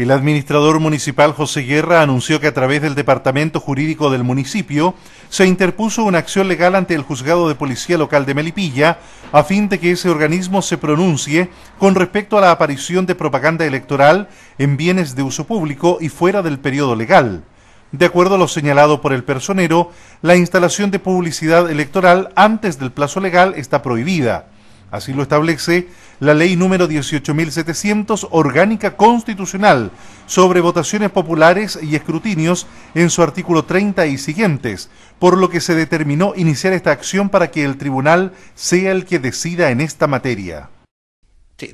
El administrador municipal José Guerra anunció que a través del Departamento Jurídico del municipio se interpuso una acción legal ante el Juzgado de Policía Local de Melipilla a fin de que ese organismo se pronuncie con respecto a la aparición de propaganda electoral en bienes de uso público y fuera del periodo legal. De acuerdo a lo señalado por el personero, la instalación de publicidad electoral antes del plazo legal está prohibida. Así lo establece la ley número 18.700, orgánica constitucional, sobre votaciones populares y escrutinios en su artículo 30 y siguientes, por lo que se determinó iniciar esta acción para que el tribunal sea el que decida en esta materia.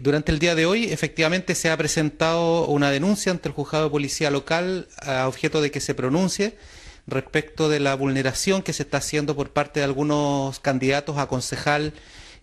durante el día de hoy, efectivamente, se ha presentado una denuncia ante el juzgado de policía local a objeto de que se pronuncie respecto de la vulneración que se está haciendo por parte de algunos candidatos a concejal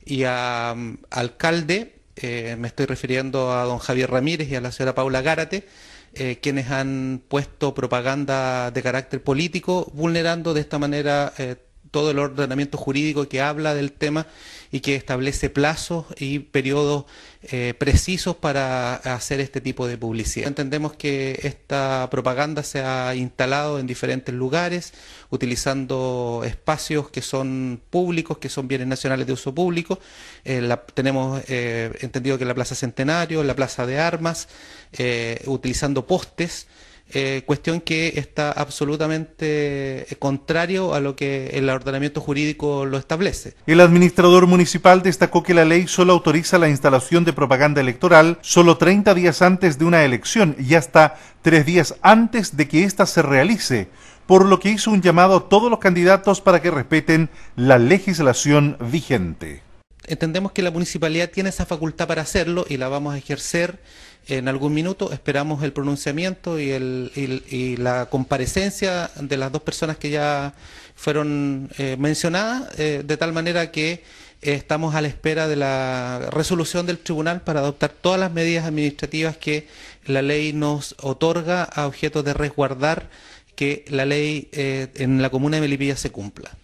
y a mm, alcalde, eh, me estoy refiriendo a don Javier Ramírez y a la señora Paula Gárate, eh, quienes han puesto propaganda de carácter político, vulnerando de esta manera eh, todo el ordenamiento jurídico que habla del tema y que establece plazos y periodos eh, precisos para hacer este tipo de publicidad. Entendemos que esta propaganda se ha instalado en diferentes lugares, utilizando espacios que son públicos, que son bienes nacionales de uso público. Eh, tenemos eh, entendido que la Plaza Centenario, la Plaza de Armas, utilizando postes. Eh, cuestión que está absolutamente eh, contrario a lo que el ordenamiento jurídico lo establece. El administrador municipal destacó que la ley solo autoriza la instalación de propaganda electoral solo 30 días antes de una elección y hasta tres días antes de que ésta se realice, por lo que hizo un llamado a todos los candidatos para que respeten la legislación vigente entendemos que la municipalidad tiene esa facultad para hacerlo y la vamos a ejercer en algún minuto. Esperamos el pronunciamiento y, la comparecencia de las dos personas que ya fueron eh, mencionadas, eh, de tal manera que eh, estamos a la espera de la resolución del tribunal para adoptar todas las medidas administrativas que la ley nos otorga a objeto de resguardar que la ley en la comuna de Melipilla se cumpla.